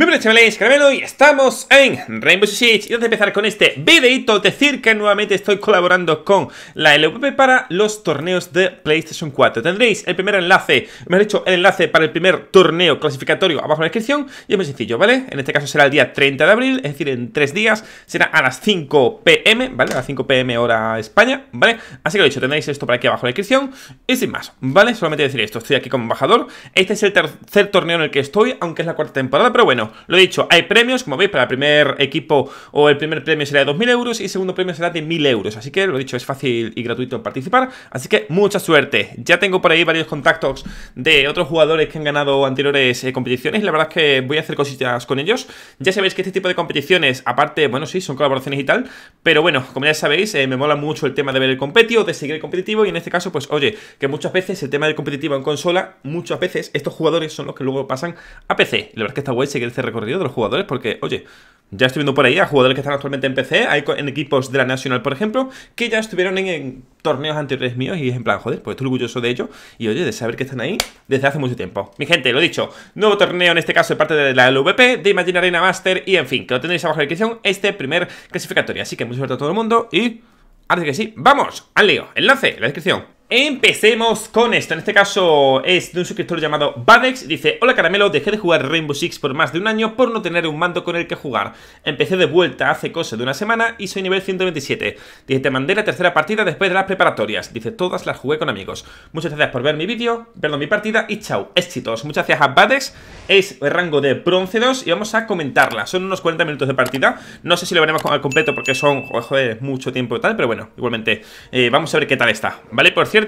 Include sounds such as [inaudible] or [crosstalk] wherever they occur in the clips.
Muy buenas chavales, Caramelo y estamos en Rainbow Six Y antes de empezar con este videito decir que nuevamente estoy colaborando con la LVP para los torneos de PlayStation 4 Tendréis el primer enlace, me han dicho el enlace para el primer torneo clasificatorio abajo en la descripción Y es muy sencillo, ¿vale? En este caso será el día 30 de abril, es decir, en tres días Será a las 5 pm, ¿vale? A las 5 pm hora España, ¿vale? Así que lo dicho, tendréis esto por aquí abajo en la descripción Y sin más, ¿vale? Solamente decir esto, estoy aquí como embajador Este es el tercer torneo en el que estoy, aunque es la cuarta temporada, pero bueno lo he dicho, hay premios, como veis, para el primer equipo o el primer premio será de 2.000 euros y el segundo premio será de 1.000 euros. Así que, lo he dicho, es fácil y gratuito participar. Así que mucha suerte. Ya tengo por ahí varios contactos de otros jugadores que han ganado anteriores eh, competiciones la verdad es que voy a hacer cositas con ellos. Ya sabéis que este tipo de competiciones, aparte, bueno, sí, son colaboraciones y tal, pero bueno, como ya sabéis, eh, me mola mucho el tema de ver el competitivo, de seguir el competitivo y en este caso, pues oye, que muchas veces el tema del competitivo en consola, muchas veces estos jugadores son los que luego pasan a PC. La verdad es que esta web sigue este recorrido de los jugadores, porque, oye, ya estoy viendo por ahí a jugadores que están actualmente en PC, hay en equipos de la Nacional, por ejemplo, que ya estuvieron en, torneos anteriores míos y es en plan, joder, pues estoy orgulloso de ello y oye, de saber que están ahí desde hace mucho tiempo. Mi gente, lo he dicho, nuevo torneo en este caso de parte de la LVP, de Imagine Arena Master y en fin, que lo tendréis abajo en la descripción, este primer clasificatorio. Así que mucha suerte a todo el mundo y... Ahora que sí, ¡vamos! ¡Al lío! Enlace la descripción. Empecemos con esto, en este caso es de un suscriptor llamado Badex Dice, hola caramelo, dejé de jugar Rainbow Six por más de un año por no tener un mando con el que jugar Empecé de vuelta hace cosa de una semana y soy nivel 127 Dice, te mandé la tercera partida después de las preparatorias Dice, todas las jugué con amigos Muchas gracias por ver mi vídeo, perdón, mi partida y chao, éxitos Muchas gracias a Badex, es el rango de bronce 2 y vamos a comentarla Son unos 40 minutos de partida, no sé si lo veremos al completo porque son, joder, mucho tiempo y tal Pero bueno, igualmente, eh, vamos a ver qué tal está, ¿vale? Por cierto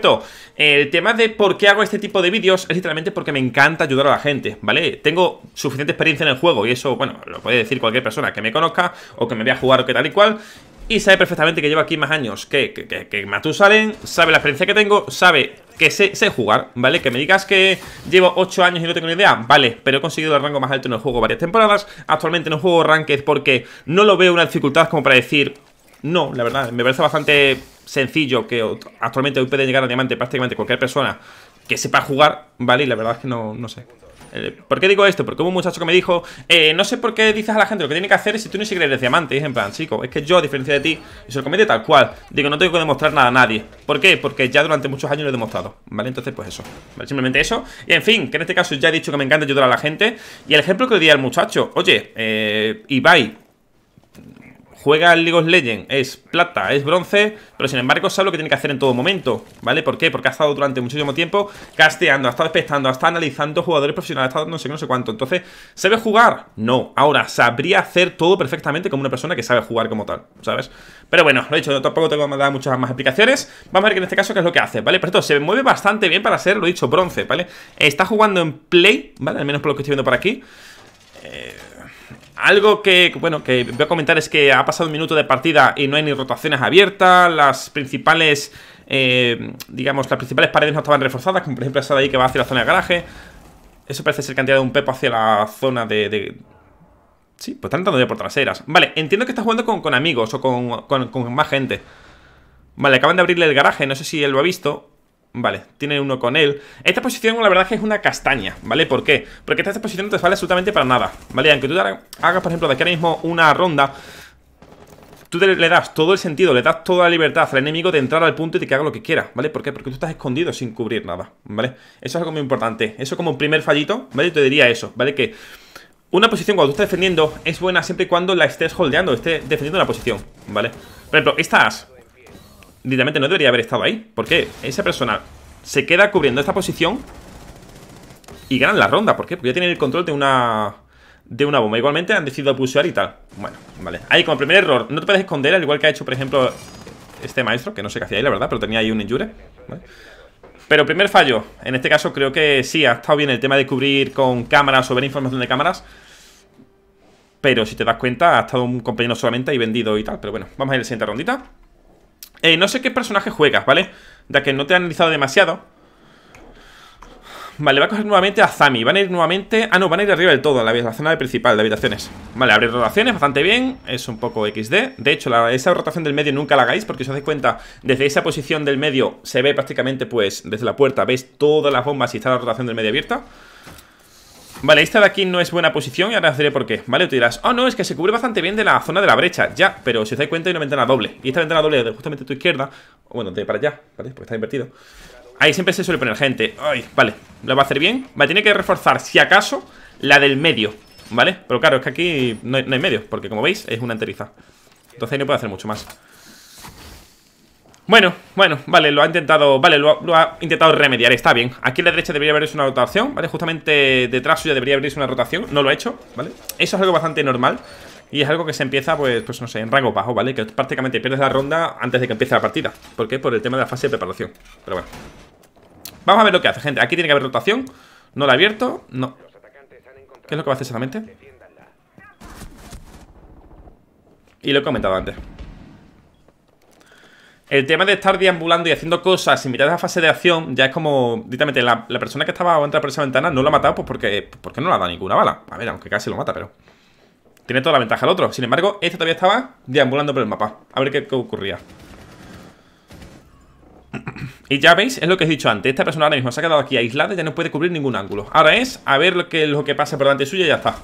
el tema de por qué hago este tipo de vídeos es literalmente porque me encanta ayudar a la gente, ¿vale? Tengo suficiente experiencia en el juego y eso, bueno, lo puede decir cualquier persona que me conozca o que me vea jugar o que tal y cual. Y sabe perfectamente que llevo aquí más años que, que, que, sabe la experiencia que tengo, sabe que sé, jugar, ¿vale? Que me digas que llevo 8 años y no tengo ni idea, vale, pero he conseguido el rango más alto en el juego varias temporadas. Actualmente no juego Ranked porque no lo veo una dificultad como para decir, no, la verdad, me parece bastante sencillo que actualmente hoy puede llegar a diamante prácticamente cualquier persona que sepa jugar, ¿vale? Y la verdad es que no, no sé. Eh, ¿Por qué digo esto? Porque hubo un muchacho que me dijo, eh, no sé por qué dices a la gente lo que tiene que hacer si tú ni siquiera eres diamante. Y en plan, chico, es que yo, a diferencia de ti, se lo comete tal cual. Digo, no tengo que demostrar nada a nadie. ¿Por qué? Porque ya durante muchos años lo he demostrado. ¿Vale? Entonces, pues eso. Simplemente eso. Y en fin, que en este caso ya he dicho que me encanta ayudar a la gente. Y el ejemplo que le di al muchacho, oye, eh, Ibai, juega al League of Legends, es plata, es bronce, pero sin embargo sabe lo que tiene que hacer en todo momento, ¿vale? ¿Por qué? Porque ha estado durante muchísimo tiempo casteando, ha estado espectando, ha estado analizando jugadores profesionales, ha estado no sé qué, no sé cuánto. Entonces, ¿se ve jugar? No. Ahora, sabría hacer todo perfectamente como una persona que sabe jugar como tal, ¿sabes? Pero bueno, lo he dicho, tampoco tengo que dar muchas más explicaciones. Vamos a ver que en este caso qué es lo que hace, ¿vale? Pero esto se mueve bastante bien para ser, lo he dicho, bronce, ¿vale? Está jugando en play, ¿vale? Al menos por lo que estoy viendo por aquí. Eh algo que, bueno, que voy a comentar es que ha pasado un minuto de partida y no hay ni rotaciones abiertas, las principales, eh, digamos, las principales paredes no estaban reforzadas, como por ejemplo esa de ahí que va hacia la zona de garaje. Eso parece ser cantidad de un pepo hacia la zona de... Sí, pues están entrando ya por traseras. Vale, entiendo que está jugando con, amigos o con más gente. Vale, acaban de abrirle el garaje, no sé si él lo ha visto Vale, tiene uno con él Esta posición la verdad es que es una castaña, ¿vale? ¿Por qué? Porque esta, posición no te vale absolutamente para nada ¿Vale? Aunque tú hagas, por ejemplo, de aquí ahora mismo una ronda Tú le das todo el sentido, le das toda la libertad al enemigo de entrar al punto y de que haga lo que quiera, ¿vale? ¿Por qué? Porque tú estás escondido sin cubrir nada, ¿vale? Eso es algo muy importante Eso como un primer fallito, ¿vale? Yo te diría eso, ¿vale? Que una posición cuando tú estás defendiendo es buena siempre y cuando la estés holdeando, estés defendiendo la posición, ¿vale? Por ejemplo, esta literalmente no debería haber estado ahí. ¿Por qué? Esa persona se queda cubriendo esta posición y ganan la ronda. ¿Por qué? Porque ya tienen el control de una de una bomba. Igualmente han decidido pulsar y tal. Bueno, vale. Ahí, como primer error, no te puedes esconder, al igual que ha hecho, por ejemplo, este maestro, que no sé qué hacía ahí, la verdad, pero tenía ahí un injure. Pero primer fallo, en este caso creo que sí, ha estado bien el tema de cubrir con cámaras o ver información de cámaras. Pero si te das cuenta, ha estado un compañero solamente ahí vendido y tal. Pero bueno, vamos a ir a la siguiente rondita. Eh, no sé qué personaje juegas, ¿vale? Ya que no te he analizado demasiado Vale, va a coger nuevamente a Zami Van a ir nuevamente... Ah, no, van a ir arriba del todo la zona principal de habitaciones Vale, abrir rotaciones bastante bien Es un poco XD De hecho, esa rotación del medio nunca la hagáis Porque si os hacéis cuenta Desde esa posición del medio Se ve prácticamente, pues Desde la puerta Veis todas las bombas Y está la rotación del medio abierta Vale, esta de aquí no es buena posición y ahora os diré por qué Vale, tú dirás, oh no, es que se cubre bastante bien de la zona de la brecha Ya, pero si os dais cuenta hay una ventana doble Y esta ventana doble de justamente tu izquierda Bueno, de para allá, ¿vale? Porque está invertido Ahí siempre se suele poner gente Ay, vale, lo va a hacer bien Va a que reforzar, si acaso, la del medio ¿Vale? Pero claro, es que aquí no hay, no hay medio Porque como veis, es una enteriza Entonces ahí no puedo hacer mucho más bueno, bueno, vale, lo ha intentado Vale, lo ha, intentado remediar, está bien Aquí en la derecha debería haberse una rotación, ¿vale? Justamente detrás suya debería haberse una rotación No lo ha hecho, ¿vale? Eso es algo bastante normal y es algo que se empieza, pues, pues no sé, en rango bajo, ¿vale? Que prácticamente pierdes la ronda antes de que empiece la partida ¿Por qué? Por el tema de la fase de preparación Pero bueno Vamos a ver lo que hace, gente Aquí tiene que haber rotación No la ha abierto, no ¿Qué es lo que va a hacer exactamente? Y lo he comentado antes el tema de estar deambulando y haciendo cosas mitad de la fase de acción ya es como, directamente, la, persona que estaba entrar por esa ventana no la ha matado pues, porque, porque no le ha dado ninguna bala. A ver, aunque casi lo mata, pero... Tiene toda la ventaja el otro. Sin embargo, este todavía estaba deambulando por el mapa. A ver qué, ocurría. Y ya veis, es lo que he dicho antes Esta persona ahora mismo se ha quedado aquí aislada y ya no puede cubrir ningún ángulo Ahora es a ver lo que, lo que pasa por delante suya y ya está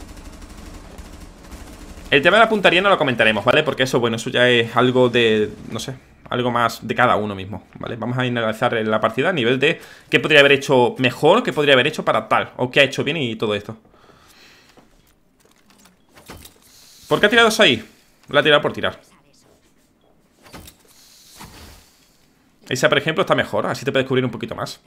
El tema de la puntería no lo comentaremos, ¿vale? Porque eso, bueno, eso ya es algo de... no sé algo más de cada uno mismo, ¿vale? Vamos a analizar la partida a nivel de qué podría haber hecho mejor, qué podría haber hecho para tal, o qué ha hecho bien y todo esto. ¿Por qué ha tirado eso ahí? La ha tirado por tirar. Esa, por ejemplo, está mejor, así te puedes cubrir un poquito más.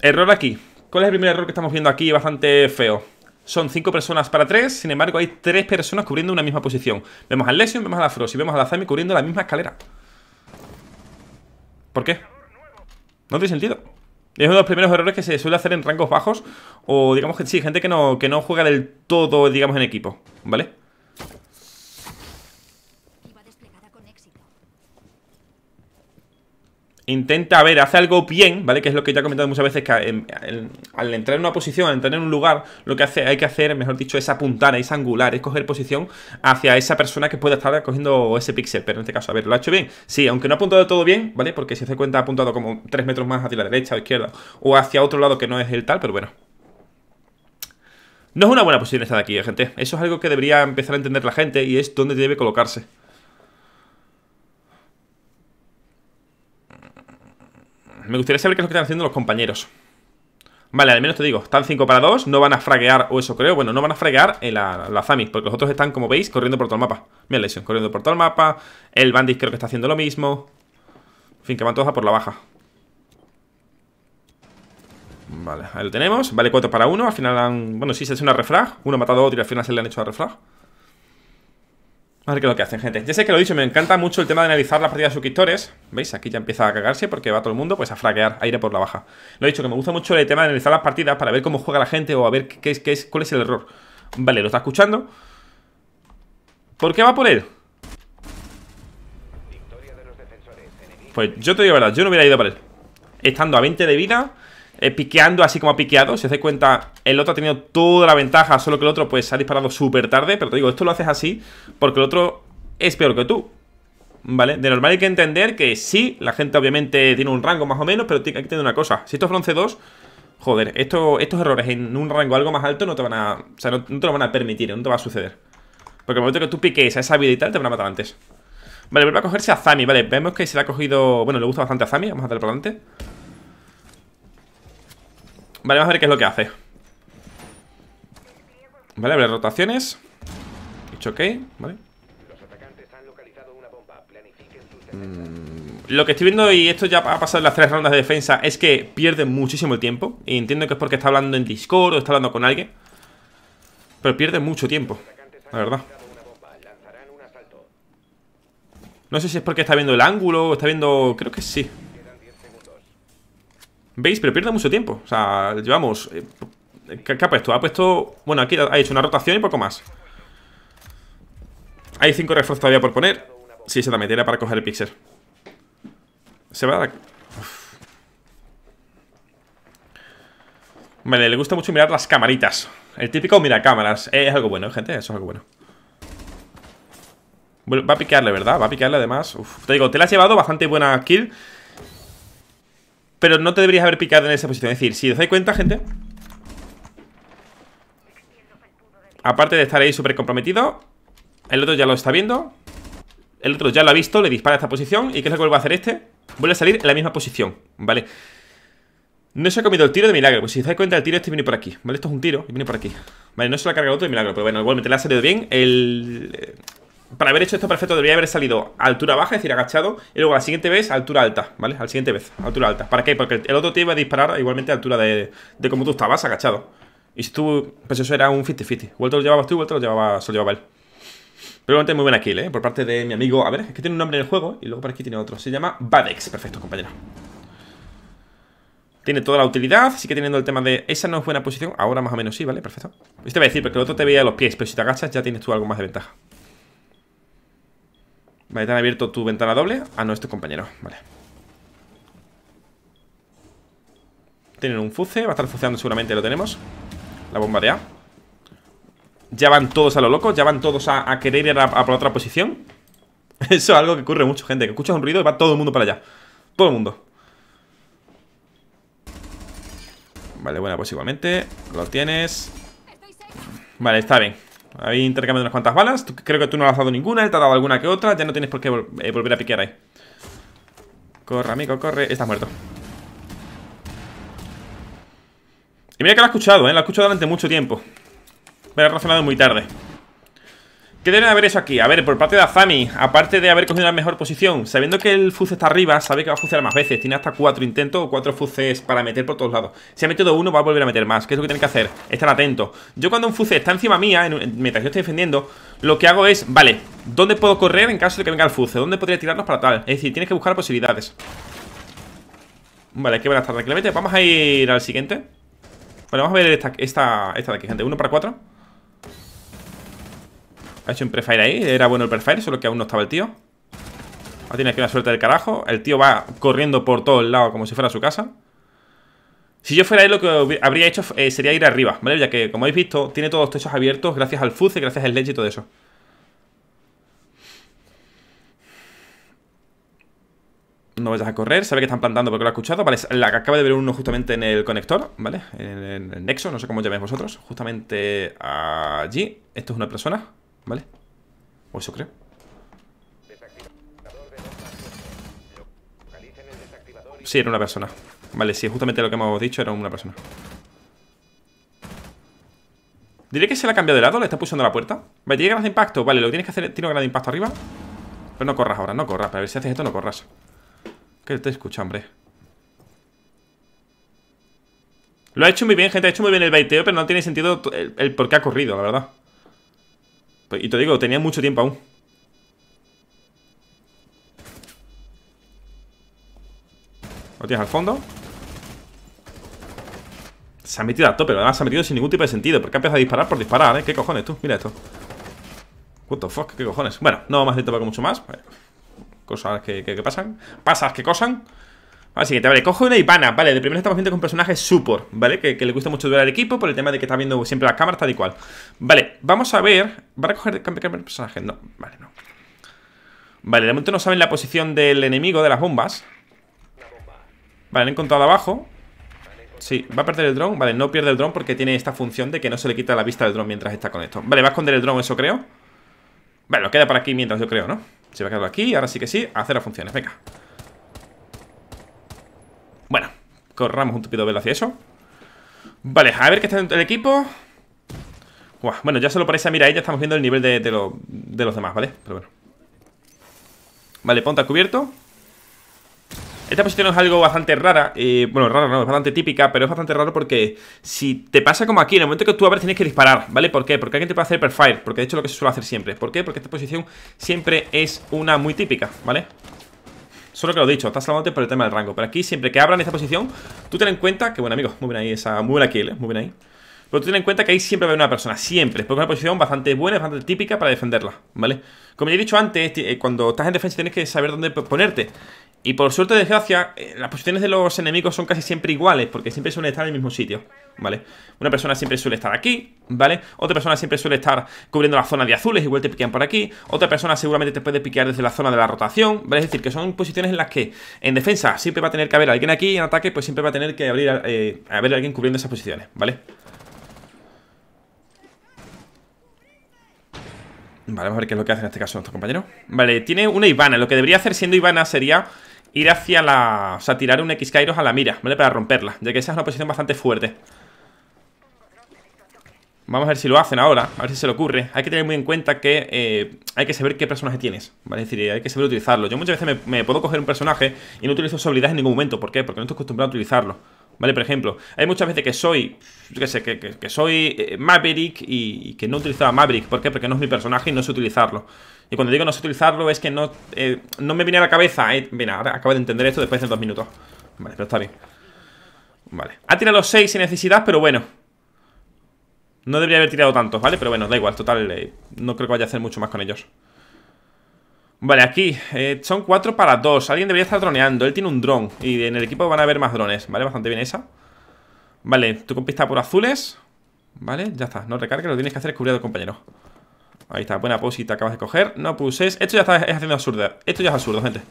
Error aquí. ¿Cuál es el primer error que estamos viendo aquí bastante feo? son cinco personas para tres, sin embargo hay tres personas cubriendo una misma posición. Vemos al Lesion, vemos a la Frost y vemos a la Zami cubriendo la misma escalera. ¿Por qué? No tiene sentido. Es uno de los primeros errores que se suele hacer en rangos bajos o digamos que sí, gente que no, que no juega del todo, digamos, en equipo, ¿vale? intenta, a ver, hace algo bien, ¿vale? Que es lo que ya he comentado muchas veces, que eh, em, al entrar en una posición, al entrar en un lugar, lo que hace, hay que hacer, mejor dicho, es apuntar, es angular, es coger posición hacia esa persona que pueda estar cogiendo ese píxel. Pero en este caso, a ver, ¿lo ha hecho bien? Sí, aunque no ha apuntado todo bien, ¿vale? Porque si se cuenta ha apuntado como 3 metros más hacia la derecha o izquierda, o hacia otro lado que no es el tal, pero bueno, no es una buena posición esta de aquí, eh, gente. Eso es algo que debería empezar a entender la gente y es dónde debe colocarse. Me gustaría saber qué es lo que están haciendo los compañeros. Vale, al menos te digo, están 5 para 2, no van a fraguear, o eso creo, bueno, no van a fraguear en la, la porque los otros están, como veis, corriendo por todo el mapa. Mira lesión corriendo por todo el mapa, el Bandit creo que está haciendo lo mismo. En fin, que van todos a por la baja. Vale, ahí lo tenemos, vale 4 para 1, al final han... Bueno, sí, se hace una refrag, uno ha matado a otro y al final se le han hecho la refrag. A ver qué es lo que hacen, gente. Ya sé que lo he dicho, me encanta mucho el tema de analizar las partidas de suscriptores. ¿Veis? Aquí ya empieza a cagarse porque va todo el mundo pues a fraquear, aire por la baja. Lo he dicho, que me gusta mucho el tema de analizar las partidas para ver cómo juega la gente o a ver qué es, es, cuál es el error. Vale, lo está escuchando. ¿Por qué va por él? Pues yo te digo la verdad, yo no hubiera ido por él. Estando a 20 de vida, eh, piqueando así como ha piqueado. Si os cuenta, el otro ha tenido toda la ventaja, solo que el otro pues ha disparado súper tarde. Pero te digo, esto lo haces así porque el otro es peor que tú. ¿Vale? De normal hay que entender que sí, la gente obviamente tiene un rango más o menos, pero hay que tener una cosa. Si esto es bronce 2, joder, esto, estos errores en un rango algo más alto no te van a... O sea, no, te lo van a permitir, no te va a suceder. Porque el momento que tú piques a esa vida y tal, te van a matar antes. Vale, vuelve a cogerse a Zami, vale. Vemos que se le ha cogido... Bueno, le gusta bastante a Zami, vamos a darle por delante. Vale, vamos a ver qué es lo que hace Vale, abre rotaciones Dicho ok, vale mm, Lo que estoy viendo, y esto ya ha pasado en las tres rondas de defensa Es que pierde muchísimo el tiempo Y entiendo que es porque está hablando en Discord o está hablando con alguien Pero pierde mucho tiempo, la verdad No sé si es porque está viendo el ángulo o está viendo... Creo que sí ¿Veis? Pero pierde mucho tiempo. O sea, llevamos... Eh, ¿qué, ha puesto? Ha puesto... Bueno, aquí ha hecho una rotación y poco más. Hay cinco refuerzos todavía por poner. Sí, se la metiera para coger el pixel. Se va a dar... Vale, le gusta mucho mirar las camaritas. El típico mira cámaras. Eh, es algo bueno, gente. Eso es algo bueno. Va a picarle, ¿verdad? Va a picarle además. te digo, te la has llevado bastante buena kill. Pero no te deberías haber picado en esa posición. Es decir, si os dais cuenta, gente. Aparte de estar ahí súper comprometido, el otro ya lo está viendo. El otro ya lo ha visto, le dispara a esta posición. ¿Y qué es lo que vuelve a hacer este? Vuelve a salir en la misma posición, ¿vale? No se ha comido el tiro de milagro. Pues si os dais cuenta, el tiro este viene por aquí. ¿Vale? Esto es un tiro y viene por aquí. Vale, no se lo ha cargado otro de milagro. Pero bueno, igualmente le ha salido bien. El, para haber hecho esto perfecto debería haber salido a altura baja, es decir, agachado, y luego la siguiente vez a altura alta, ¿vale? Al siguiente vez, altura alta. ¿Para qué? Porque el otro te iba a disparar igualmente a altura de, como tú estabas, agachado. Y si tú, pues eso era un 50-50. Vuelto lo llevabas tú, Vuelto lo llevaba, Solo llevaba él. Pero realmente muy buena kill, ¿eh? Por parte de mi amigo, a ver, es que tiene un nombre en el juego y luego por aquí tiene otro. Se llama Badex, perfecto, compañero. Tiene toda la utilidad, que teniendo el tema de... Esa no es buena posición, ahora más o menos sí, ¿vale? Perfecto. te a decir, porque el otro te veía los pies, pero si te agachas ya tienes tú algo más de ventaja. Vale, te han abierto tu ventana doble. A ah, nuestro compañero. Vale. Tienen un fuce. Va a estar fuceando seguramente, lo tenemos. La bomba de A. Ya van todos a lo loco. Ya van todos a, querer ir a, otra posición. [laughs] Eso es algo que ocurre mucho, gente. Que escuchas un ruido y va todo el mundo para allá. Todo el mundo. Vale, bueno, pues igualmente Lo tienes Vale, está bien Ahí de unas cuantas balas. Creo que tú no has dado ninguna, él te ha dado alguna que otra. Ya no tienes por qué eh, volver a piquear ahí. Corre, amigo, corre. Estás muerto. Y mira que lo ha escuchado, ¿eh? Lo ha escuchado durante mucho tiempo. Me ha razonado muy tarde. ¿Qué deben haber hecho aquí? A ver, por parte de Azami, aparte de haber cogido la mejor posición, sabiendo que el fuce está arriba, sabe que va a fucear más veces. Tiene hasta cuatro intentos o cuatro fuces para meter por todos lados. Si ha metido uno, va a volver a meter más. ¿Qué es lo que tiene que hacer? Estar atento. Yo cuando un fuce está encima mía, en, mientras yo estoy defendiendo, lo que hago es, vale, ¿dónde puedo correr en caso de que venga el fuce? ¿Dónde podría tirarnos para tal? Es decir, tienes que buscar posibilidades. Vale, qué buenas tardes, Vamos a ir al siguiente. Vale, vamos a ver esta, esta, esta de aquí, gente. Uno para cuatro. Ha hecho un prefire ahí. Era bueno el prefire, solo que aún no estaba el tío. Ha ah, tiene aquí una suerte del carajo. El tío va corriendo por todos lados como si fuera su casa. Si yo fuera él, lo que habría hecho eh, sería ir arriba, ¿vale? Ya que, como habéis visto, tiene todos los techos abiertos gracias al fuse, gracias al Ledge y todo eso. No vayas a correr, sabe que están plantando porque lo ha escuchado. Vale, la que acaba de ver uno justamente en el conector, ¿vale? En el nexo, no sé cómo llaméis vosotros. Justamente allí. Esto es una persona. ¿Vale? O eso creo. Sí, era una persona. Vale, sí, justamente lo que hemos dicho era una persona. Diré que se la ha cambiado de lado, le está pulsando la puerta. Vale, tiene ganas de impacto. Vale, lo tienes que hacer tiene ganas de impacto arriba. Pero no corras ahora, no corras. Para ver si haces esto, no corras. Que te escucha, hombre. Lo ha hecho muy bien, gente. Ha hecho muy bien el baiteo, pero no tiene sentido el por qué ha corrido, la verdad. Y te digo, tenía mucho tiempo aún. Lo tienes al fondo. Se ha metido a tope, pero además se ha metido sin ningún tipo de sentido. Porque ha empezado a disparar por disparar, ¿eh? ¿Qué cojones tú? Mira esto. What the fuck, ¿qué cojones? Bueno, no vamos a hacer con mucho más. Cosas que, pasan. Pasas que cosan. Vale, siguiente, vale, cojo una Ivana, vale, de primera estamos viendo con personaje super, ¿vale? Que, le gusta mucho durar al equipo por el tema de que está viendo siempre la cámara tal y cual Vale, vamos a ver... ¿Va a recoger cambiar el personaje? No, vale, no. Vale, de momento no saben la posición del enemigo de las bombas. Vale, han encontrado abajo. Sí, va a perder el dron. Vale, no pierde el dron porque tiene esta función de que no se le quita la vista del dron mientras está con esto. Vale, va a esconder el dron, eso creo. Vale, lo queda para aquí mientras yo creo, ¿no? Se va a quedar aquí, ahora sí que sí, a hacer las funciones, venga. Bueno, corramos un tupido velo hacia eso. Vale, a ver qué está dentro del equipo bueno, ya solo por esa mira ya estamos viendo el nivel de, los demás, ¿vale? Pero bueno. Vale, ponte a cubierto. Esta posición es algo bastante rara, eh, bueno, rara no, es bastante típica, pero es bastante raro porque si te pasa como aquí, en el momento que tú abres tienes que disparar, ¿vale? ¿Por qué? Porque alguien te puede hacer perfire, porque de hecho lo que se suele hacer siempre. ¿Por qué? Porque esta posición siempre es una muy típica, ¿vale? Solo que lo he dicho, estás salvándote por el tema del rango, pero aquí siempre que abran esta posición, tú ten en cuenta que, bueno amigos, muy bien ahí esa, muy buena kill, ¿eh? muy bien ahí. Pero ten en cuenta que ahí siempre va a haber una persona, siempre. es una posición bastante buena, bastante típica para defenderla, ¿vale? Como ya he dicho antes, eh, cuando estás en defensa tienes que saber dónde ponerte. Y por suerte o desgracia, eh, las posiciones de los enemigos son casi siempre iguales, porque siempre suelen estar en el mismo sitio, ¿vale? Una persona siempre suele estar aquí, ¿vale? Otra persona siempre suele estar cubriendo la zona de azules, igual te piquean por aquí. Otra persona seguramente te puede piquear desde la zona de la rotación, ¿vale? Es decir, que son posiciones en las que en defensa siempre va a tener que haber alguien aquí, y en ataque pues siempre va a tener que abrir, eh, haber alguien cubriendo esas posiciones, ¿vale? Vale, vamos a ver qué es lo que hace en este caso nuestro compañero. Vale, tiene una Ivana. Lo que debería hacer siendo Ivana sería ir hacia la... O sea, tirar un X Kairos a la mira, ¿vale? Para romperla, ya que esa es una posición bastante fuerte. Vamos a ver si lo hacen ahora, a ver si se le ocurre. Hay que tener muy en cuenta que eh, hay que saber qué personaje tienes, ¿vale? Es decir, hay que saber utilizarlo. Yo muchas veces me, me puedo coger un personaje y no utilizo su habilidad en ningún momento. ¿Por qué? Porque no estoy acostumbrado a utilizarlo. ¿Vale? Por ejemplo, hay muchas veces que soy, yo qué sé, que, soy eh, Maverick y, que no utilizaba Maverick. ¿Por qué? Porque no es mi personaje y no sé utilizarlo. Y cuando digo no sé utilizarlo es que no, eh, no me viene a la cabeza. Eh, mira, acabo de entender esto después de dos minutos. Vale, pero está bien. Vale. Ha tirado seis 6 sin necesidad, pero bueno. No debería haber tirado tantos, ¿vale? Pero bueno, da igual, total, no creo que vaya a hacer mucho más con ellos. Vale, aquí eh, son 4 para 2 Alguien debería estar droneando, él tiene un dron Y en el equipo van a haber más drones, ¿vale? Bastante bien esa Vale, tu con por azules Vale, ya está, no recarga, lo tienes que hacer es compañero Ahí está, buena posita acabas de coger No puses, esto ya está es haciendo absurdo Esto ya es absurdo, gente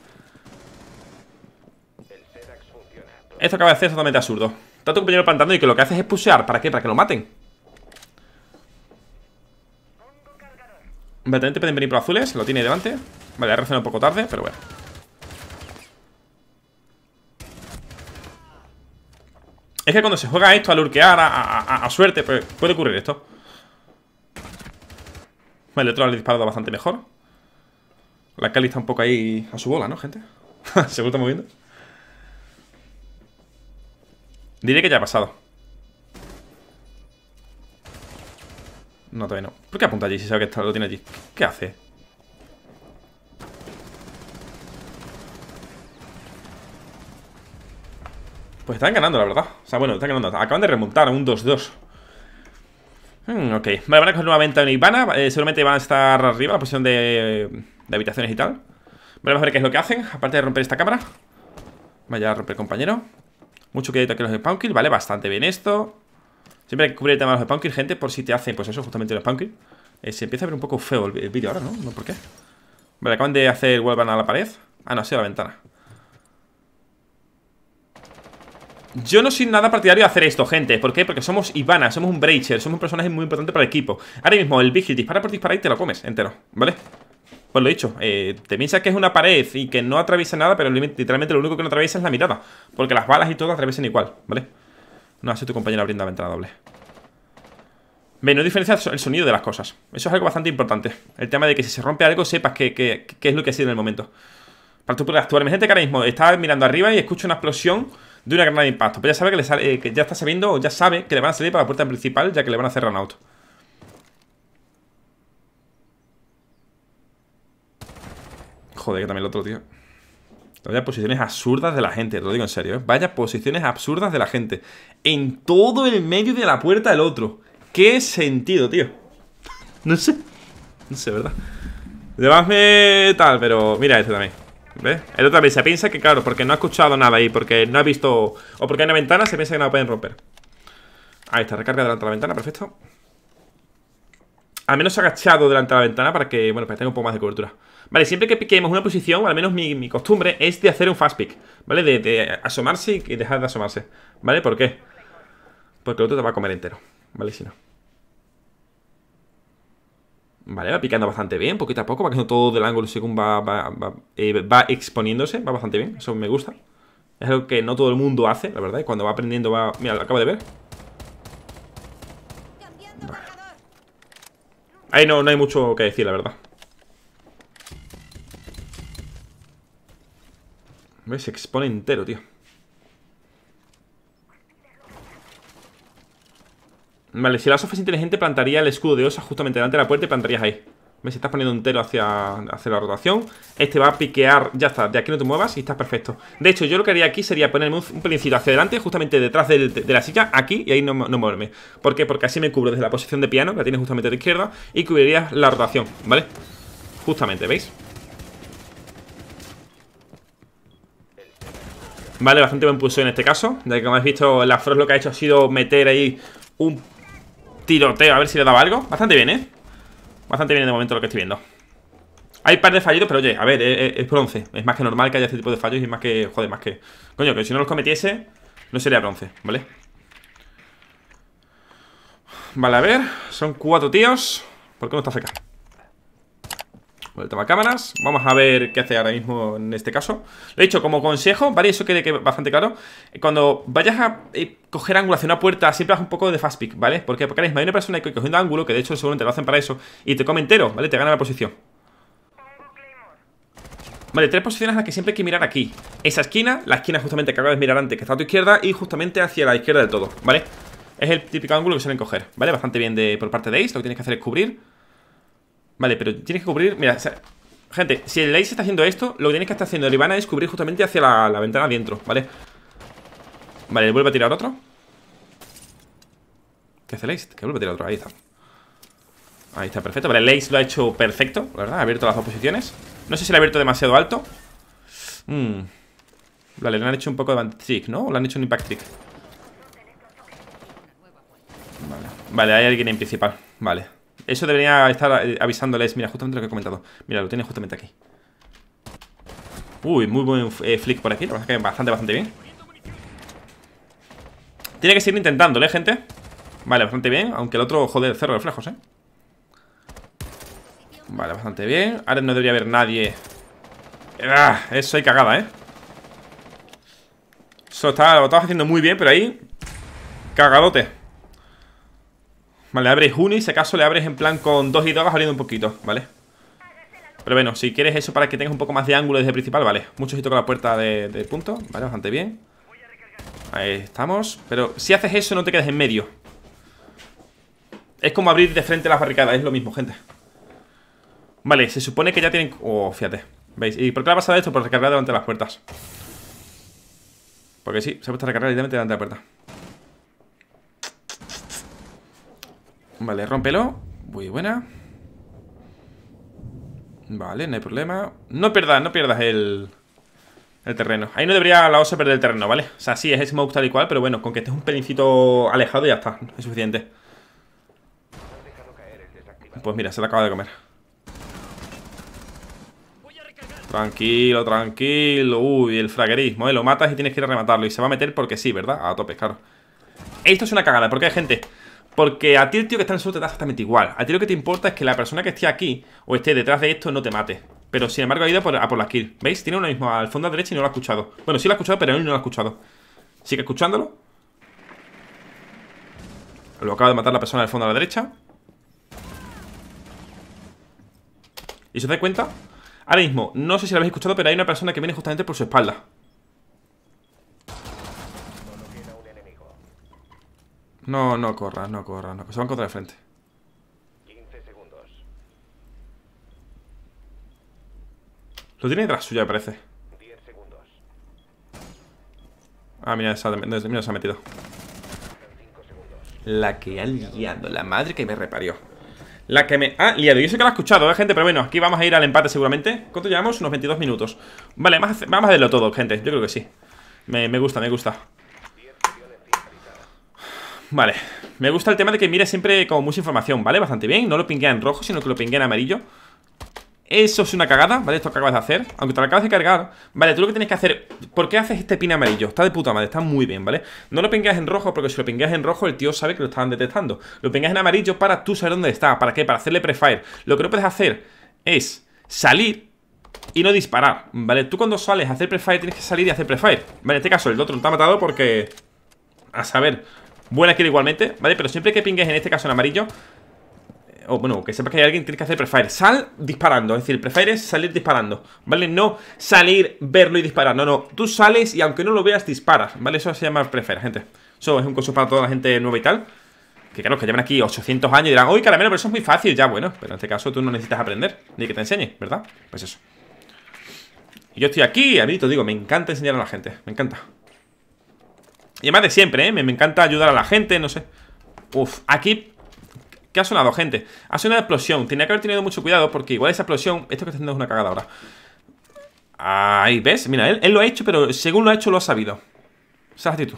Esto acaba de hacer totalmente absurdo Está tu compañero plantando y que lo que haces es pusear ¿Para qué? Para que lo maten Verdaderamente pueden venir por azules, lo tiene delante. Vale, ha reaccionado un poco tarde, pero bueno. Es que cuando se juega esto a lurquear, a, suerte, pues, puede ocurrir esto. Vale, otro lo ha disparado bastante mejor. La Cali está un poco ahí a su bola, ¿no, gente? [laughs] Se está moviendo. Diré que ya ha pasado. No, todavía no. ¿Por qué apunta allí si sabe que está, lo tiene allí? ¿Qué hace? Pues están ganando, la verdad. O sea, bueno, están ganando. Acaban de remontar un 2-2. Hmm, ok. Vale, van a coger nuevamente a Ivana. Eh, seguramente van a estar arriba, la posición de, de habitaciones y tal. Vale, vamos a ver qué es lo que hacen. Aparte de romper esta cámara. Vaya a romper, compañero. Mucho crédito aquí los spawn kills. Vale, bastante bien esto. Siempre hay que cubrir el tema de los Spawnkir, gente, por si te hacen, pues eso, justamente los Spawnkir. Eh, se empieza a ver un poco feo el, vídeo ahora, ¿no? ¿No por qué? Vale, acaban de hacer vuelvan a la pared. Ah, no, ha sido la ventana. Yo no soy nada partidario de hacer esto, gente ¿Por qué? Porque somos Ivana, somos un Breacher Somos un personaje muy importante para el equipo Ahora mismo el Vigil dispara por disparar y te lo comes entero ¿Vale? Pues lo dicho eh, Te piensas que es una pared y que no atraviesa nada Pero literalmente lo único que no atraviesa es la mirada Porque las balas y todo atraviesan igual ¿Vale? No, hace tu compañero abriendo la ventana doble. Bien, no diferencia el sonido de las cosas. Eso es algo bastante importante. El tema de que si se rompe algo, sepas qué que, es lo que ha sido en el momento. Para tú poder actuar. Imagínate que ahora mismo estás mirando arriba y escucha una explosión de una granada de impacto. Pues ya sabe que, le sale, eh, que ya está sabiendo ya sabe que le van a salir para la puerta principal, ya que le van a cerrar un auto. Joder, que también el otro, tío. Vaya posiciones absurdas de la gente, te lo digo en serio, ¿eh? Vaya posiciones absurdas de la gente. En todo el medio de la puerta del otro. ¿Qué sentido, tío? No sé. No sé, ¿verdad? Además tal, pero mira este también. ¿Ves? El otro también se piensa que, claro, porque no ha escuchado nada ahí, porque no ha visto... O porque hay una ventana, se piensa que no la pueden romper. Ahí está, recarga delante de la ventana, perfecto. Al menos agachado delante de la ventana para que, bueno, para que tenga un poco más de cobertura. Vale, siempre que piquemos una posición, o al menos mi, costumbre, es de hacer un fast pick, ¿vale? De, asomarse y dejar de asomarse, ¿vale? ¿Por qué? Porque el otro te va a comer entero, ¿vale? Si no. Vale, va picando bastante bien, poquito a poco, va quedando todo del ángulo según va, eh, va, exponiéndose, va bastante bien, eso me gusta. Es algo que no todo el mundo hace, la verdad, y cuando va aprendiendo va... Mira, lo acabo de ver. Ahí no, no hay mucho que decir, la verdad. ¿Ves? Se expone entero, tío. Vale, si la sofa es inteligente, plantaría el escudo de osa justamente delante de la puerta y plantarías ahí. ¿Ves? Estás poniendo entero hacia, hacia la rotación. Este va a piquear, ya está, de aquí no te muevas y estás perfecto. De hecho, yo lo que haría aquí sería ponerme un, pelíncito hacia adelante, justamente detrás de la silla, aquí, y ahí no, no, moverme. ¿Por qué? Porque así me cubro desde la posición de piano, que la tienes justamente a la izquierda, y cubrirías la rotación, ¿vale? Justamente, ¿veis? Vale, bastante buen pulso en este caso De que como habéis visto, la Frost lo que ha hecho ha sido meter ahí un tiroteo A ver si le daba algo, bastante bien, ¿eh? Bastante bien de momento lo que estoy viendo Hay par de fallidos, pero oye, a ver, eh, eh, es, bronce Es más que normal que haya este tipo de fallos y más que... Joder, más que... Coño, que si no los cometiese No sería bronce, ¿vale? Vale, a ver, son cuatro tíos ¿Por qué no está cerca? con el tema cámaras. Vamos a ver qué hace ahora mismo en este caso. Lo he dicho como consejo, ¿vale? Eso quede bastante claro. Cuando vayas a eh, coger ángulo hacia una puerta, siempre haz un poco de fast pick, ¿vale? Porque, porque hay una persona que cogiendo ángulo, que de hecho te lo hacen para eso, y te come entero, ¿vale? Te gana la posición. Vale, tres posiciones a las que siempre hay que mirar aquí Esa esquina, la esquina justamente que acabas de mirar antes Que está a tu izquierda y justamente hacia la izquierda del todo ¿Vale? Es el típico ángulo que suelen coger ¿Vale? Bastante bien de, por parte de Ace Lo que tienes que hacer es cubrir Vale, pero tienes que cubrir... Mira, o sea, gente, si el Lace está haciendo esto, lo que tienes que estar haciendo el Ivana es cubrir justamente hacia la, ventana adentro, ¿vale? Vale, vuelve a tirar otro. ¿Qué hace Lace? Que vuelve a tirar otro, ahí está. Ahí está, perfecto. Vale, Lace lo ha hecho perfecto, la verdad. Ha abierto las dos posiciones. No sé si lo ha abierto demasiado alto. Hmm. Vale, le han hecho un poco de band trick, ¿no? ¿O le han hecho un impact trick? Vale, vale hay alguien en principal. Vale. Eso debería estar eh, avisándoles. Mira, justamente lo que he comentado. Mira, lo tiene justamente aquí. Uy, muy buen eh, flick por aquí. es bastante, bastante bien. Tiene que seguir intentándole, ¿eh, gente? Vale, bastante bien. Aunque el otro, joder, cerro reflejos, ¿eh? Vale, bastante bien. Ahora no debería haber nadie. Ah, eso hay cagada, ¿eh? Eso está, lo estaba haciendo muy bien, pero ahí... Cagadote. Vale, le abres uno y si acaso le abres en plan con dos y dos vas abriendo un poquito, ¿vale? Pero bueno, si quieres eso para que tengas un poco más de ángulo desde principal, vale Mucho hito con la puerta de, punto, vale, bastante bien Ahí estamos Pero si haces eso no te quedes en medio Es como abrir de frente las barricada, es lo mismo, gente Vale, se supone que ya tienen... Oh, fíjate ¿Veis? ¿Y por qué ha pasado esto? Por recargar delante de las puertas Porque sí, se ha puesto a recargar directamente delante de la puerta Vale, rómpelo. Muy buena. Vale, no hay problema. No pierdas, no pierdas el, el terreno. Ahí no debería la osa perder el terreno, ¿vale? O sea, sí, es smoke tal y cual, pero bueno, con que estés un pelincito alejado ya está. Es suficiente. Pues mira, se lo acaba de comer. Tranquilo, tranquilo. Uy, el fraguerismo, ¿eh? Lo matas y tienes que ir a rematarlo. Y se va a meter porque sí, ¿verdad? A tope, claro. Esto es una cagada, porque hay gente porque a ti el tío que está en el suelo te da exactamente igual. A ti lo que te importa es que la persona que esté aquí o esté detrás de esto no te mate. Pero sin embargo ha ido a por, la kill. ¿Veis? Tiene uno mismo al fondo a la derecha y no lo ha escuchado. Bueno, sí lo ha escuchado, pero él no lo ha escuchado. Sigue escuchándolo. Lo acaba de matar la persona del fondo a la derecha. ¿Y se da cuenta? Ahora mismo, no sé si lo habéis escuchado, pero hay una persona que viene justamente por su espalda. No, no corras, no corra, No, se van contra el frente. 15 segundos. Lo tiene detrás suya, parece. 10 segundos. Ah, mira, se ha, mira, se ha metido. La que ha liado, la madre que me reparió. La que me ha liado. Yo sé que la ha escuchado, ¿eh, gente? Pero bueno, aquí vamos a ir al empate seguramente. ¿Cuánto llevamos? Unos 22 minutos. Vale, vamos a hacerlo todo, gente. Yo creo que sí. me gusta, me gusta. Vale, me gusta el tema de que mire siempre como mucha información, ¿vale? Bastante bien, no lo pinguea en rojo, sino que lo pinguea en amarillo Eso es una cagada, ¿vale? Esto que acabas de hacer, aunque te lo acabas de cargar Vale, tú lo que tienes que hacer, ¿por qué haces este pin amarillo? Está de puta madre, está muy bien, ¿vale? No lo pingueas en rojo, porque si lo pingueas en rojo el tío sabe que lo estaban detectando Lo pingueas en amarillo para tú saber dónde está, ¿para qué? Para hacerle prefire Lo que no puedes hacer es salir y no disparar, ¿vale? Tú cuando sales a hacer prefire tienes que salir y hacer prefire Vale, en este caso el otro te ha matado porque... A saber, Buena aquí igualmente, ¿vale? Pero siempre que pingues, en este caso en amarillo eh, o bueno, que sepas que hay alguien, tiene que hacer prefire. Sal disparando, es decir, prefire salir disparando, ¿vale? No salir, verlo y disparar, no, no. Tú sales y aunque no lo veas, disparas, ¿vale? Eso se llama prefire, gente. Eso es un curso para toda la gente nueva y tal. Que claro, que llevan aquí 800 años y dirán, uy, caramelo, pero eso es muy fácil, ya, bueno. Pero en este caso tú no necesitas aprender, ni que te enseñe, ¿verdad? Pues eso. Y yo estoy aquí, te digo, me encanta enseñar a la gente, me encanta. Y además de siempre, ¿eh? Me, encanta ayudar a la gente, no sé. Uf, aquí ¿Qué ha sonado, gente? Ha sonado una explosión. Tenía que haber tenido mucho cuidado porque igual esa explosión... Esto que está haciendo es una cagada ahora. Ahí, ¿ves? Mira, él, lo ha hecho, pero según lo ha hecho lo ha sabido. ¿Sabes tú?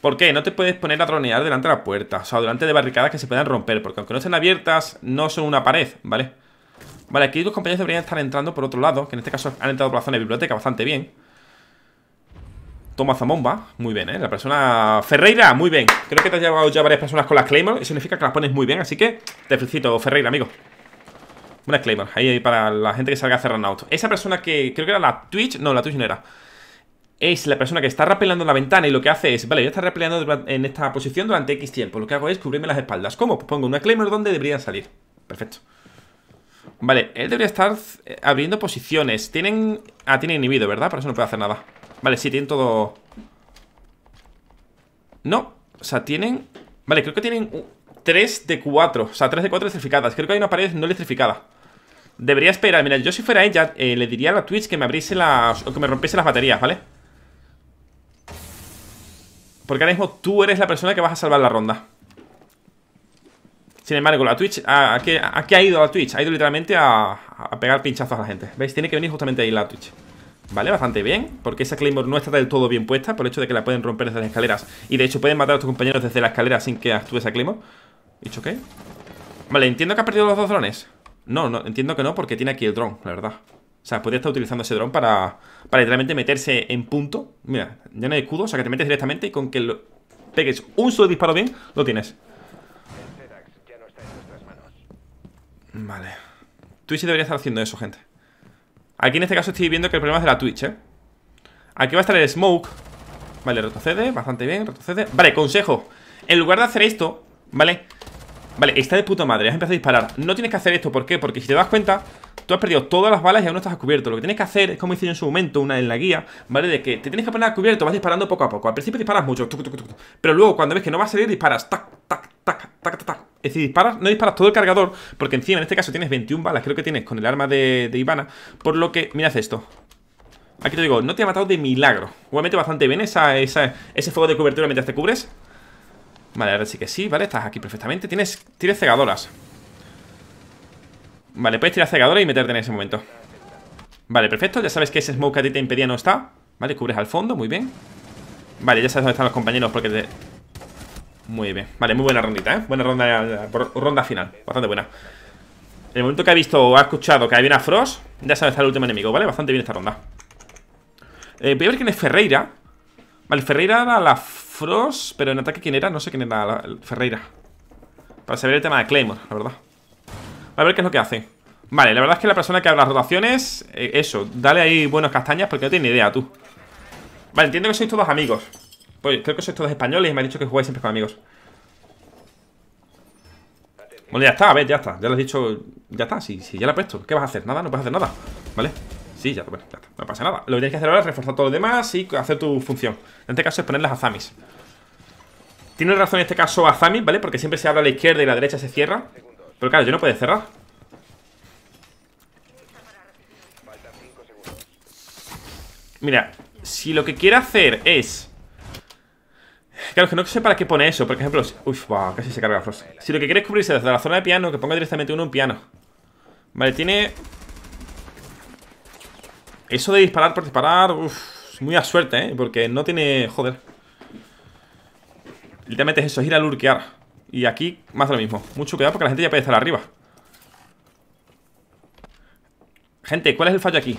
¿Por qué? No te puedes poner a dronear delante de la puerta. O sea, delante de barricadas que se puedan romper. Porque aunque no estén abiertas, no son una pared, ¿vale? Vale, aquí tus compañeros deberían estar entrando por otro lado. Que en este caso han entrado por la zona de biblioteca bastante bien. Toma Zamomba, muy bien, ¿eh? La persona... Ferreira, muy bien Creo que te has llevado ya varias personas con las Claymore Eso significa que las pones muy bien, así que te felicito, Ferreira, amigo Una Claymore, ahí, para la gente que salga a cerrar un auto. Esa persona que... creo que era la Twitch No, la Twitch no era es la persona que está en la ventana y lo que hace es, vale, yo está rapeleando en esta posición durante X tiempo. Lo que hago es cubrirme las espaldas. ¿Cómo? Pues pongo una Claymore donde deberían salir. Perfecto. Vale, él debería estar eh, abriendo posiciones. Tienen... Ah, tiene inhibido, ¿verdad? Por eso no puede hacer nada. Vale, sí, tienen todo... No, o sea, tienen... Vale, creo que tienen 3 de 4 O sea, 3 de 4 electrificadas Creo que hay una pared no electrificada Debería esperar, mira, yo si fuera ella eh, Le diría a la Twitch que me abriese las... O que me rompiese las baterías, ¿vale? Porque ahora mismo tú eres la persona que vas a salvar la ronda Sin embargo, la Twitch ¿A, qué, ha ido la Twitch? Ha ido literalmente a, a pegar pinchazos a la gente ¿Veis? Tiene que venir justamente ahí la Twitch ¿Vale? Bastante bien, porque esa Claymore no está del todo bien puesta Por el hecho de que la pueden romper desde las escaleras Y de hecho pueden matar a tus compañeros desde la escalera Sin que actúe esa Claymore ¿Dicho que Vale, entiendo que ha perdido los dos drones No, no, entiendo que no, porque tiene aquí el dron, la verdad o sea, podría estar utilizando ese dron para, para literalmente meterse en punto. Mira, ya no hay escudo, o sea que te metes directamente y con que lo pegues un solo disparo bien, lo tienes. Vale. si deberías estar haciendo eso, gente. Aquí en este caso estoy viendo que el problema es de la Twitch, ¿eh? Aquí va a estar el smoke Vale, retrocede, bastante bien, retrocede Vale, consejo En lugar de hacer esto, ¿vale? Vale, está de puta madre, has empezado a disparar No tienes que hacer esto, ¿por qué? Porque si te das cuenta Tú has perdido todas las balas y aún no estás a cubierto Lo que tienes que hacer es como hice yo en su momento, una en la guía ¿Vale? De que te tienes que poner a cubierto, vas disparando poco a poco Al principio disparas mucho Pero luego cuando ves que no va a salir disparas Tac, tac, tac, tac, tac, tac es decir, disparas, no disparas todo el cargador, porque encima en este caso tienes 21 balas, creo que tienes con el arma de, Ivana. Por lo que, mirad esto. Aquí te digo, no te ha matado de milagro. Igualmente bastante bien ese fuego de cobertura mientras te cubres. Vale, ahora sí que sí, ¿vale? Estás aquí perfectamente. Tienes, tienes cegadoras. Vale, puedes tirar cegadoras y meterte en ese momento. Vale, perfecto. Ya sabes que ese smoke a ti te impedía no está. Vale, cubres al fondo, muy bien. Vale, ya sabes dónde están los compañeros porque te, muy bien, vale, muy buena rondita, ¿eh? Buena ronda, ronda final, bastante buena En el momento que ha visto o ha escuchado que hay viene a Frost Ya sabe está el último enemigo, ¿vale? Bastante bien esta ronda eh, Voy a ver quién es Ferreira Vale, Ferreira era la Frost Pero en ataque quién era, no sé quién era Ferreira Para saber el tema de Claymore, la verdad a ver qué es lo que hace Vale, la verdad es que la persona que abre las rotaciones eh, Eso, dale ahí buenas castañas Porque no tiene idea, tú Vale, entiendo que sois todos amigos creo que sois todos españoles y me ha dicho que jugáis siempre con amigos. Bueno, ya está, a ver, ya está. Ya lo has dicho. Ya está, si, ya la he puesto. ¿Qué vas a hacer? Nada, no puedes hacer nada. ¿Vale? Sí, ya, bueno, ya está. No pasa nada. Lo que tienes que hacer ahora es reforzar todo lo demás y hacer tu función. En este caso es ponerlas a azamis. Tienes razón en este caso azamis, ¿vale? Porque siempre se abre a la izquierda y la derecha se cierra. Pero claro, yo no puedo cerrar. Mira, si lo que quiere hacer es Claro, que no sé para qué pone eso. Por ejemplo, uff, wow, casi se carga la flor. Si lo que quieres cubrirse desde la zona de piano, que ponga directamente uno en piano. Vale, tiene... Eso de disparar por disparar, uff, muy a suerte, ¿eh? Porque no tiene... Joder. Literalmente es eso, es ir a lurkear. Y aquí, más de lo mismo. Mucho cuidado porque la gente ya puede estar arriba. Gente, ¿cuál es el fallo aquí?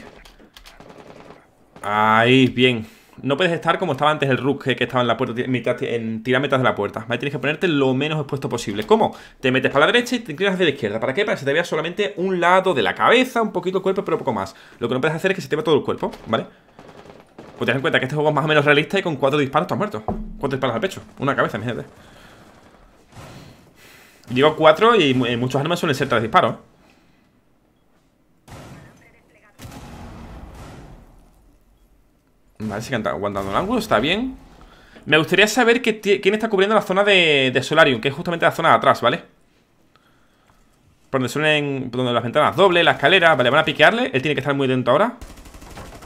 Ahí, bien no puedes estar como estaba antes el Rook, eh, que, estaba en la puerta, mitad, en metas de la puerta. Ahí tienes que ponerte lo menos expuesto posible. ¿Cómo? Te metes para la derecha y te inclinas hacia la izquierda. ¿Para qué? Para que se te vea solamente un lado de la cabeza, un poquito el cuerpo, pero poco más. Lo que no puedes hacer es que se te vea todo el cuerpo, ¿vale? Pues ten en cuenta que este juego es más o menos realista y con cuatro disparos estás muerto. Cuatro disparos al pecho. Una cabeza, imagínate. Digo cuatro y, eh, muchos armas suelen ser tras disparos. Vale, sigue aguantando el ángulo, está bien Me gustaría saber quién está cubriendo la zona de, de, Solarium Que es justamente la zona de atrás, ¿vale? Por donde suelen, por donde las ventanas doble, la escalera Vale, van a piquearle, él tiene que estar muy dentro ahora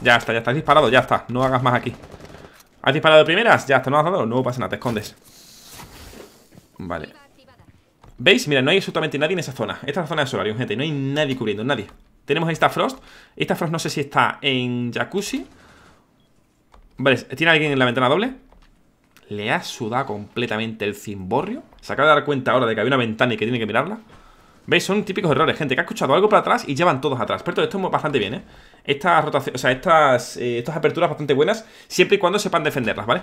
Ya está, ya está, disparado, ya está No hagas más aquí ¿Has disparado de primeras? Ya está, no has dado, no pasa nada, te escondes Vale ¿Veis? Mira, no hay absolutamente nadie en esa zona Esta es la zona de Solarium, gente, no hay nadie cubriendo, nadie Tenemos a esta Frost Esta Frost no sé si está en Jacuzzi Vale, ¿tiene alguien en la ventana doble? Le ha sudado completamente el cimborrio. Se acaba de dar cuenta ahora de que había una ventana y que tiene que mirarla. ¿Veis? Son típicos errores, gente, que ha escuchado algo para atrás y llevan todos atrás. Pero esto es bastante bien, ¿eh? Estas rotaciones, o sea, estas, eh, estas aperturas bastante buenas, siempre y cuando sepan defenderlas, ¿vale?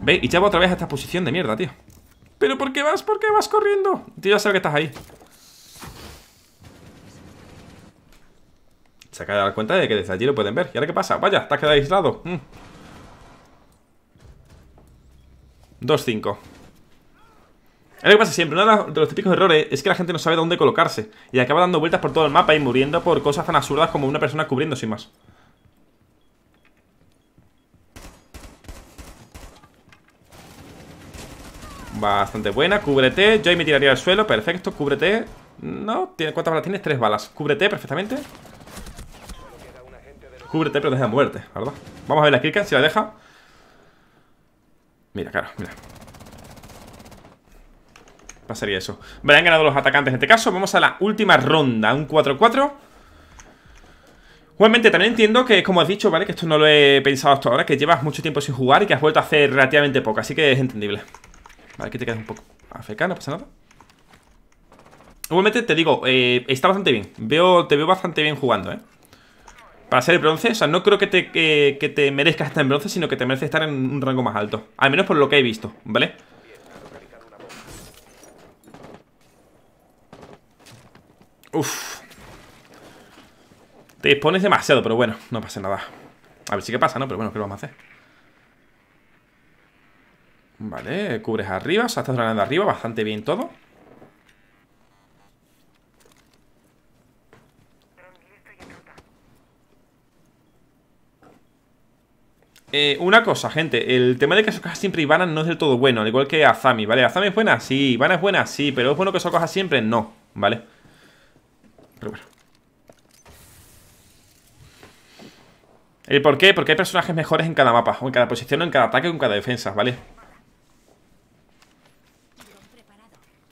¿Veis? Y llevo otra vez a esta posición de mierda, tío. ¿Pero por qué vas? ¿Por qué vas corriendo? Tío, ya sé que estás ahí. Se acaba de dar cuenta de que desde allí lo pueden ver. ¿Y ahora qué pasa? Vaya, te has quedado aislado. 2-5. Mm. Es lo que pasa siempre, uno de los, típicos errores es que la gente no sabe dónde colocarse Y acaba dando vueltas por todo el mapa y muriendo por cosas tan absurdas como una persona cubriendo sin más Bastante buena, cúbrete Yo ahí me tiraría al suelo, perfecto, cúbrete No, ¿cuántas balas tienes? Tres balas Cúbrete perfectamente Cúbrete, pero deja de muerte, ¿verdad? Vamos a ver la Kirka, si la deja. Mira, claro, mira. Pasaría eso. Vale, han ganado los atacantes en este caso. Vamos a la última ronda. Un 4-4. Igualmente, también entiendo que, como has dicho, ¿vale? Que esto no lo he pensado hasta ahora, que llevas mucho tiempo sin jugar y que has vuelto a hacer relativamente poco, así que es entendible. Vale, aquí te quedas un poco afecado, no pasa nada. Igualmente, te digo, eh, está bastante bien. Veo, te veo bastante bien jugando, ¿eh? para ser bronce, o sea, no creo que te, que, te merezcas estar en bronce, sino que te merece estar en un rango más alto. Al menos por lo que he visto, ¿vale? Uf. Te dispones demasiado, pero bueno, no pasa nada. A ver si qué pasa, ¿no? Pero bueno, ¿qué lo vamos a hacer? Vale, cubres arriba, o sea, estás arriba, bastante bien todo. Eh, una cosa, gente, el tema de que coja siempre Ivana no es del todo bueno, al igual que Azami, ¿vale? Azami es buena, sí, Ivana es buena, sí, pero es bueno que Sokaja siempre no, ¿vale? Pero bueno. por qué? Porque hay personajes mejores en cada mapa, o en cada posición, o en cada ataque, o en cada defensa, ¿vale?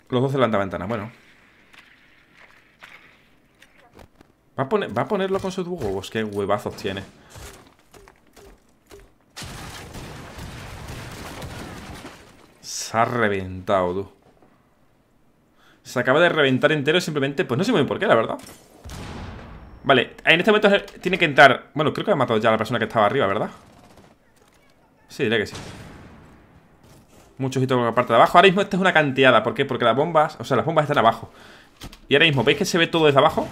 Los dos de la ventana, bueno. Va a, ponerlo con sus huevos, qué huevazos tiene. se ha reventado, tú. Se acaba de reventar entero simplemente... Pues no sé muy por qué, la verdad. Vale, en este momento tiene que entrar... Bueno, creo que ha matado ya a la persona que estaba arriba, ¿verdad? Sí, diría que sí. Muchos hitos por la parte de abajo. Ahora mismo esta es una canteada. ¿Por qué? Porque las bombas... O sea, las bombas están abajo. Y ahora mismo, ¿veis que se ve todo desde abajo?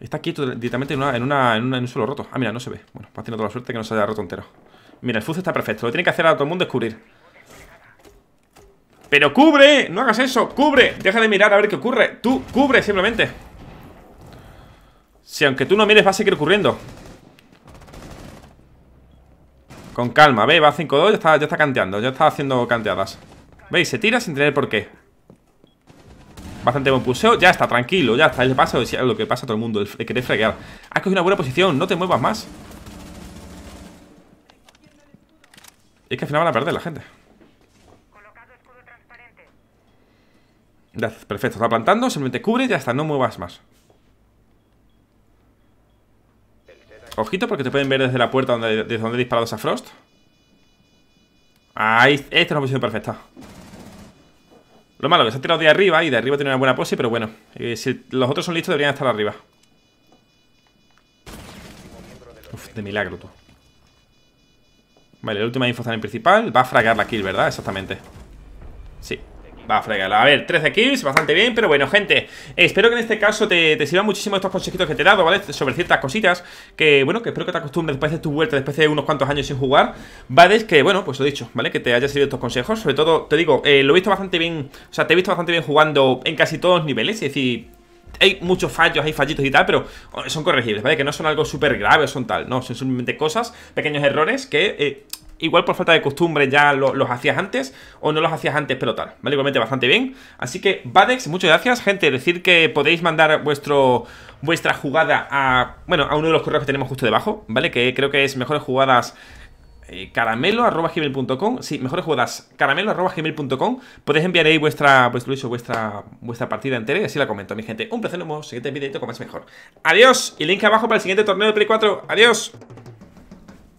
Está aquí directamente en, en, un suelo roto. Ah, mira, no se ve. Bueno, pues tiene toda la suerte que no se haya roto entero. Mira, el fuzo está perfecto. Lo tiene que hacer a todo el mundo descubrir pero cubre, no hagas eso, cubre Deja de mirar a ver qué ocurre, tú cubre simplemente Si aunque tú no mires va a seguir ocurriendo Con calma, ve, va a 5-2, ya está, canteando Ya está haciendo canteadas ¿Veis? Se tira sin tener por qué Bastante buen pulseo ya está, tranquilo, ya está El paso es lo que pasa a todo el mundo, el, querer es Has cogido una buena posición, no te muevas más es que al final van a perder la gente perfecto. Está plantando, simplemente cubre y ya está, no muevas más. Ojito porque te pueden ver desde la puerta donde, desde donde he disparado esa Frost. Ahí, esta es una posición perfecta. Lo malo, es que se ha tirado de arriba y de arriba tiene una buena pose, pero bueno. Eh, si los otros son listos, deberían estar arriba. Uf, de milagro, tú. Vale, la última info está en el principal. Va a fragar la kill, ¿verdad? Exactamente. Sí va a A ver, 13 kills, bastante bien, pero bueno, gente Espero que en este caso te, sirvan muchísimo estos consejitos que te he dado, ¿vale? Sobre ciertas cositas Que, bueno, que espero que te acostumbres después de tu vuelta Después de unos cuantos años sin jugar ¿Vale? Que, bueno, pues lo he dicho, ¿vale? Que te haya servido estos consejos Sobre todo, te digo, eh, lo he visto bastante bien O sea, te he visto bastante bien jugando en casi todos los niveles Es decir, hay muchos fallos, hay fallitos y tal, pero son corregibles, ¿vale? Que no son algo súper grave, o son tal, no, son simplemente cosas, pequeños errores que... Eh, igual por falta de costumbre ya los hacías antes o no los hacías antes, pero tal, ¿vale? Igualmente bastante bien. Así que, Badex, muchas gracias, gente. Decir que podéis mandar vuestro vuestra jugada a, bueno, a uno de los correos que tenemos justo debajo, ¿vale? Que creo que es mejores jugadas eh, caramelo sí, mejores jugadas caramelo podéis enviar ahí vuestra, pues vuestra, vuestra partida entera y así la comento, mi gente un placer, en siguiente vídeo como más mejor adiós, y link abajo para el siguiente torneo de Play 4, adiós